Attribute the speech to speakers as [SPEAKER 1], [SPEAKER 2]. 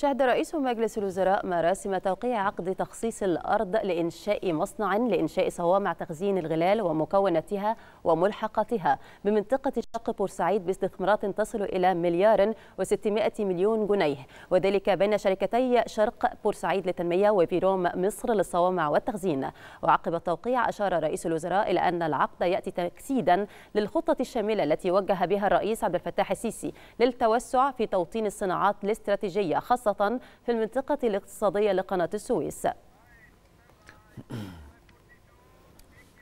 [SPEAKER 1] شهد رئيس مجلس الوزراء مراسم توقيع عقد تخصيص الأرض لإنشاء مصنع لإنشاء صوامع تخزين الغلال ومكوناتها وملحقاتها بمنطقة شرق بورسعيد باستثمارات تصل إلى مليار و600 مليون جنيه وذلك بين شركتي شرق بورسعيد للتنمية وفيروم مصر للصوامع والتخزين وعقب التوقيع أشار رئيس الوزراء إلى أن العقد يأتي تجسيدا للخطة الشاملة التي وجه بها الرئيس عبد الفتاح السيسي للتوسع في توطين الصناعات الاستراتيجية خاصة خاصة في المنطقة الاقتصادية لقناة السويس